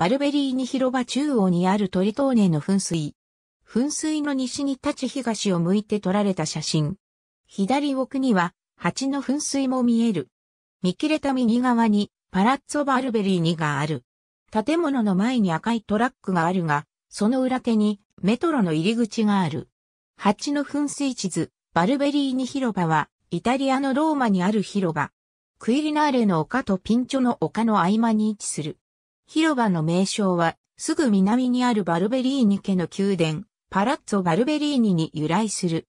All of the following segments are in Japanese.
バルベリーニ広場中央にあるトリトーネの噴水。噴水の西に立ち東を向いて撮られた写真。左奥には蜂の噴水も見える。見切れた右側にパラッツォバルベリーニがある。建物の前に赤いトラックがあるが、その裏手にメトロの入り口がある。蜂の噴水地図、バルベリーニ広場は、イタリアのローマにある広場。クイリナーレの丘とピンチョの丘の合間に位置する。広場の名称は、すぐ南にあるバルベリーニ家の宮殿、パラッツォ・バルベリーニに由来する。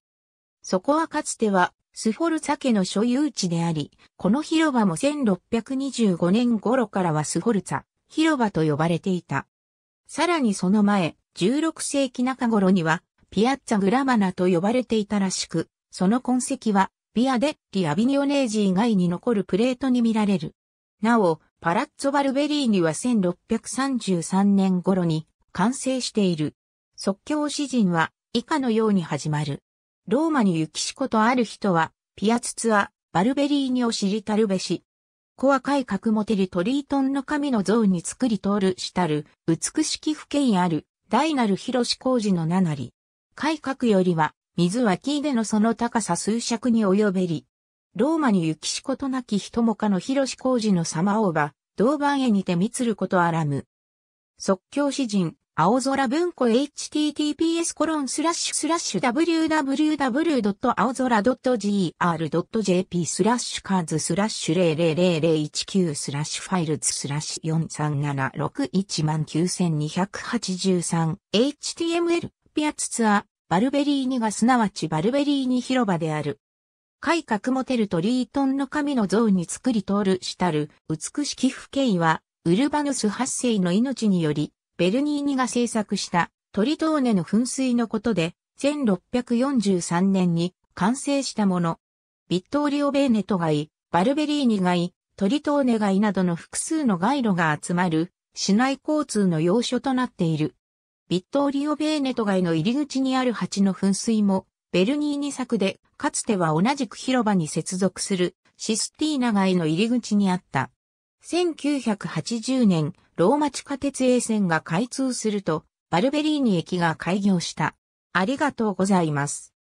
そこはかつては、スフォルツァ家の所有地であり、この広場も1625年頃からはスフォルツァ、広場と呼ばれていた。さらにその前、16世紀中頃には、ピアッツァ・グラマナと呼ばれていたらしく、その痕跡は、ビアデ・リ・アビニオネージ以外に残るプレートに見られる。なお、パラッツォ・バルベリーニは1633年頃に完成している。即興詩人は以下のように始まる。ローマに行きしことある人は、ピアツツア、バルベリーニを知りたるべし。子は改革モてるトリートンの神の像に作り通るしたる、美しき不景ある、大なる広し工事の名なり。改革よりは、水は木でのその高さ数尺に及べり、ローマに行きしことなき人もかの広し工事の様をば、同番へにて見つることあらむ。即興詩人、青空文庫 https コロンスラッシュスラッシュ www.aozora.gr.jp スラッシュカーズスラッシュ000019スラッシュファイルズスラッシュ437619283 html ピアツツアバルベリーニがすなわちバルベリーニ広場である。改革モテるトリートンの神の像に作り通るしたる、美しき不兄は、ウルバヌス発世の命により、ベルニーニが制作したトリトーネの噴水のことで、1643年に完成したもの。ビットーリオ・ベーネト街、バルベリーニ街、トリトーネ街などの複数の街路が集まる、市内交通の要所となっている。ビットーリオ・ベーネト街の入り口にある蜂の噴水も、ベルニーニ作で、かつては同じく広場に接続するシスティーナ街の入り口にあった。1980年、ローマ地下鉄衛線が開通すると、バルベリーニ駅が開業した。ありがとうございます。